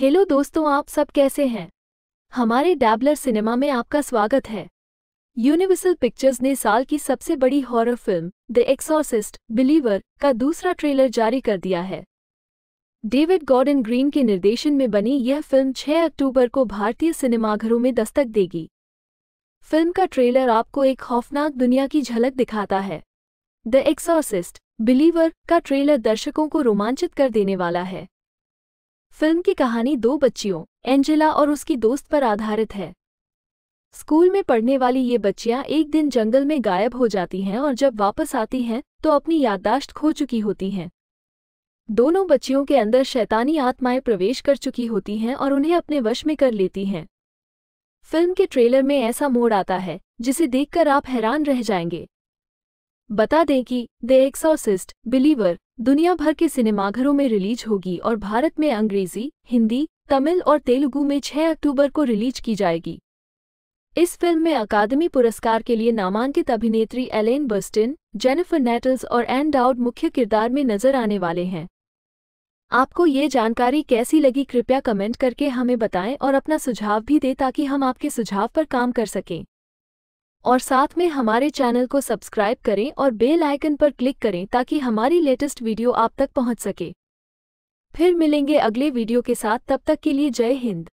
hello दोस्तों आप सब कैसे हैं हमारे डैबलर सिनेमा में आपका स्वागत है यूनिवर्सल पिक्चर्स ने साल की सबसे बड़ी horror film the Exorcist Believer का दूसरा ट्रेलर जारी कर दिया है डेविड गॉर्डन ग्रीन के निर्देशन में बनी यह फिल्म 6 अक्टूबर को भारतीय सिनेमाघरों में दस्तक देगी फिल्म का ट्रेलर आपको एक खौफनाक दुनिया की झलक दिखाता है द एक्सॉसिस्ट बिलीवर का ट्रेलर दर्शकों को रोमांचित कर देने वाला है फिल्म की कहानी दो बच्चियों एंजेला और उसकी दोस्त पर आधारित है स्कूल में पढ़ने वाली ये बच्चियां एक दिन जंगल में गायब हो जाती हैं और जब वापस आती हैं तो अपनी याददाश्त खो चुकी होती हैं दोनों बच्चियों के अंदर शैतानी आत्माएं प्रवेश कर चुकी होती हैं और उन्हें अपने वश में कर लेती हैं फिल्म के ट्रेलर में ऐसा मोड़ आता है जिसे देखकर आप हैरान रह जाएंगे बता दें कि द एक्सॉसिस्ट बिलीवर दुनिया भर के सिनेमाघरों में रिलीज होगी और भारत में अंग्रेजी हिंदी तमिल और तेलुगु में 6 अक्टूबर को रिलीज की जाएगी इस फिल्म में अकादमी पुरस्कार के लिए नामांकित अभिनेत्री एलेन बर्स्टिन जेनिफर नेटल्स और एन डाउड मुख्य किरदार में नजर आने वाले हैं आपको ये जानकारी कैसी लगी कृपया कमेंट करके हमें बताएं और अपना सुझाव भी दें ताकि हम आपके सुझाव पर काम कर सकें और साथ में हमारे चैनल को सब्सक्राइब करें और बेल आइकन पर क्लिक करें ताकि हमारी लेटेस्ट वीडियो आप तक पहुंच सके फिर मिलेंगे अगले वीडियो के साथ तब तक के लिए जय हिंद